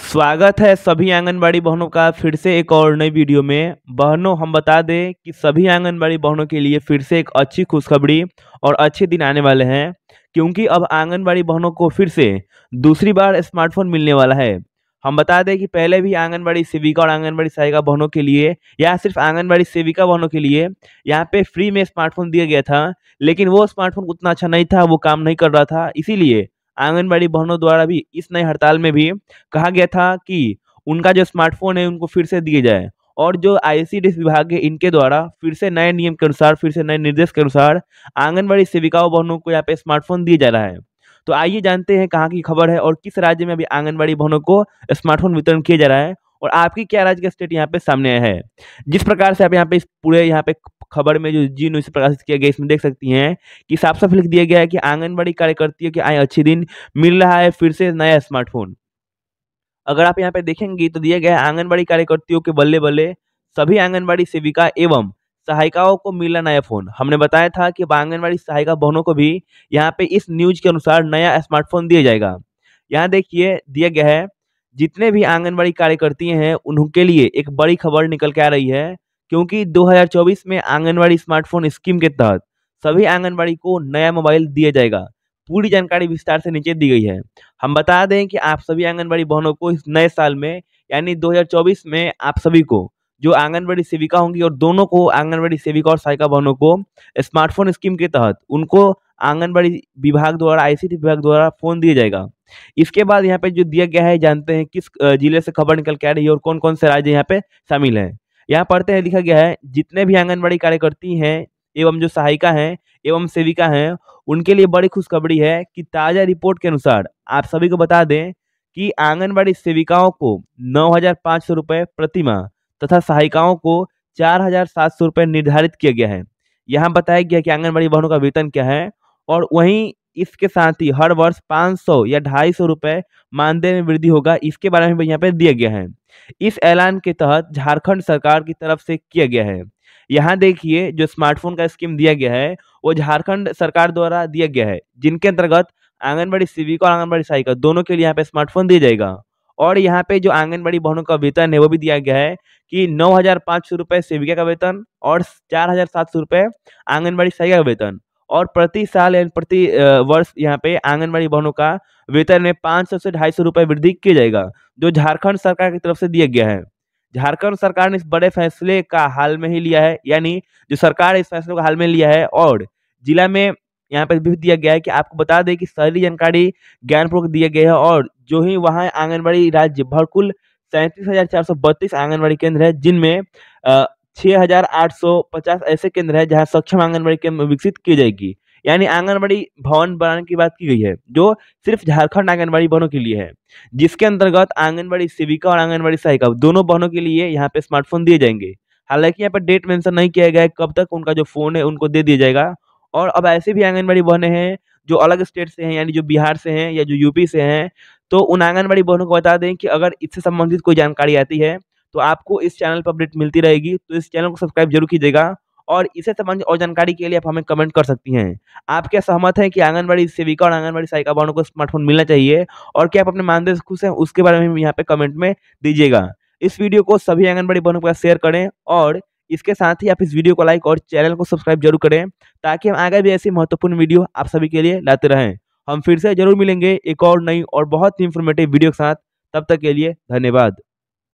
स्वागत है सभी आंगनबाड़ी बहनों का फिर से एक और नई वीडियो में बहनों हम बता दें कि सभी आंगनबाड़ी बहनों के लिए फिर से एक अच्छी खुशखबरी और अच्छे दिन आने वाले हैं क्योंकि अब आंगनबाड़ी बहनों को फिर से दूसरी बार स्मार्टफोन मिलने वाला है हम बता दें कि पहले भी आंगनबाड़ी सेविका और आंगनबाड़ी सहायिका बहनों के लिए या सिर्फ आंगनबाड़ी सेविका बहनों के लिए यहाँ पे फ्री में स्मार्टफोन दिया गया था लेकिन वो स्मार्टफोन उतना अच्छा नहीं था वो काम नहीं कर रहा था इसीलिए आंगनबाड़ी बहनों द्वारा भी इस नए हड़ताल में भी कहा गया था कि उनका जो स्मार्टफोन है उनको फिर से दिए जाए और जो आई विभाग है इनके द्वारा फिर से नए नियम के अनुसार फिर से नए निर्देश के अनुसार आंगनबाड़ी सेविकाओं बहनों को यहाँ पे स्मार्टफोन दिए जा रहा है तो आइए जानते हैं कहाँ की खबर है और किस राज्य में अभी आंगनबाड़ी बहनों को स्मार्टफोन वितरण किया जा रहा है और आपकी क्या राज्य का स्टेट यहाँ पे सामने आया है जिस प्रकार से आप यहाँ पे इस पूरे यहाँ पे खबर में जो जी न्यूज प्रकाशित किया गया इसमें देख सकती हैं कि साफ साफ लिख दिया गया है कि आंगनबाड़ी कार्यकर्तियों के आए अच्छे दिन मिल रहा है फिर से नया स्मार्टफोन अगर आप यहाँ पे देखेंगे तो दिया गया है आंगनबाड़ी कार्यकर्तियों के बल्ले बल्ले सभी आंगनबाड़ी सेविका एवं सहायिकाओं को मिला नया फोन हमने बताया था कि आंगनबाड़ी सहायिका बहनों को भी यहाँ पे इस न्यूज के अनुसार नया स्मार्टफोन दिया जाएगा यहाँ देखिए दिया गया है जितने भी आंगनबाड़ी कार्यकर्ती हैं उनके लिए एक बड़ी खबर निकल के आ रही है क्योंकि 2024 में आंगनबाड़ी स्मार्टफोन स्कीम के तहत सभी आंगनबाड़ी को नया मोबाइल दिया जाएगा पूरी जानकारी विस्तार से नीचे दी गई है हम बता दें कि आप सभी आंगनबाड़ी बहनों को इस नए साल में यानी 2024 में आप सभी को जो आंगनबाड़ी सेविका होंगी और दोनों को आंगनबाड़ी सेविका और सहायिका बहनों को स्मार्टफोन स्कीम के तहत उनको आंगनबाड़ी विभाग द्वारा आईसीटी विभाग द्वारा फोन दिया जाएगा इसके बाद यहाँ पे जो दिया गया है जानते हैं किस जिले से खबर निकल के आ रही है और कौन कौन से राज्य यहाँ पे शामिल हैं यहाँ पढ़ते हैं लिखा गया है जितने भी आंगनबाड़ी कार्यकर्ती हैं एवं जो सहायिका हैं एवं सेविका हैं उनके लिए बड़ी खुशखबरी है कि ताज़ा रिपोर्ट के अनुसार आप सभी को बता दें कि आंगनबाड़ी सेविकाओं को नौ हजार पाँच सौ रुपये प्रतिमा तथा सहायिकाओं को चार हजार सात सौ रुपये निर्धारित किया गया है यहाँ बताया गया कि आंगनबाड़ी बहनों का वेतन क्या है और वहीं इसके साथ ही हर वर्ष 500 या ढाई सौ रुपये मानदेय में वृद्धि होगा इसके बारे में यहाँ पे दिया गया है इस ऐलान के तहत झारखंड सरकार की तरफ से किया गया है यहाँ देखिए जो स्मार्टफोन का स्कीम दिया गया है वो झारखंड सरकार द्वारा दिया गया है जिनके अंतर्गत आंगनबाड़ी सेविका और आंगनबाड़ी सहायिका दोनों के लिए यहाँ पे स्मार्टफोन दिया जाएगा और यहाँ पे जो आंगनबाड़ी भवनों का वेतन है वो भी दिया गया है कि नौ हजार पांच सौ रुपये सेविका का वेतन और चार हजार सात सौ रुपए आंगनबाड़ी सहायिका का वेतन और प्रति साल यानी प्रति वर्ष यहाँ पे आंगनबाड़ी भवनों का वेतन में पाँच सौ से ढाई सौ रुपये वृद्धि किया जाएगा जो झारखंड सरकार की तरफ से दिया गया है झारखंड सरकार ने इस बड़े फैसले का हाल में ही लिया है यानी जो सरकार इस फैसले को हाल में लिया है और जिला में यहाँ पर भी दिया गया है कि आपको बता दें कि सारी जानकारी ज्ञानपूर्वक दिया गया है और जो ही वहाँ आंगनबाड़ी राज्य भर कुल सैंतीस हजार चार सौ बत्तीस आंगनबाड़ी केंद्र है जिनमें 6,850 ऐसे केंद्र है जहां सक्षम आंगनबाड़ी केंद्र विकसित की जाएगी यानी आंगनबाड़ी भवन बनाने की बात की गई है जो सिर्फ झारखंड आंगनबाड़ी भवनों के लिए है जिसके अंतर्गत आंगनबाड़ी सेविका और आंगनबाड़ी सहायिका दोनों भवनों के लिए यहाँ पे स्मार्टफोन दिए जाएंगे हालांकि यहाँ पर डेट मेंशन नहीं किया गया है कब तक उनका जो फोन है उनको दे दिया जाएगा और अब ऐसे भी आंगनबाड़ी भवन हैं जो अलग स्टेट से हैं यानी जो बिहार से हैं या जो यूपी से हैं तो उन आंगनबाड़ी बहनों को बता दें कि अगर इससे संबंधित कोई जानकारी आती है तो आपको इस चैनल पर अपडेट मिलती रहेगी तो इस चैनल को सब्सक्राइब जरूर कीजिएगा और इसे संबंधित और जानकारी के लिए आप हमें कमेंट कर सकती हैं आप क्या सहमत हैं कि आंगनबाड़ी सेविका और आंगनबाड़ी सहायिका वालों को स्मार्टफोन मिलना चाहिए और क्या आप अपने मानदेय से खुश हैं उसके बारे में यहाँ पे कमेंट में दीजिएगा इस वीडियो को सभी आंगनबाड़ी बहनों के साथ शेयर करें और इसके साथ ही आप इस वीडियो को लाइक और चैनल को सब्सक्राइब जरूर करें ताकि हम आगे भी ऐसी महत्वपूर्ण वीडियो आप सभी के लिए लाते रहें हम फिर से जरूर मिलेंगे एक और नई और बहुत ही इन्फॉर्मेटिव वीडियो के साथ तब तक के लिए धन्यवाद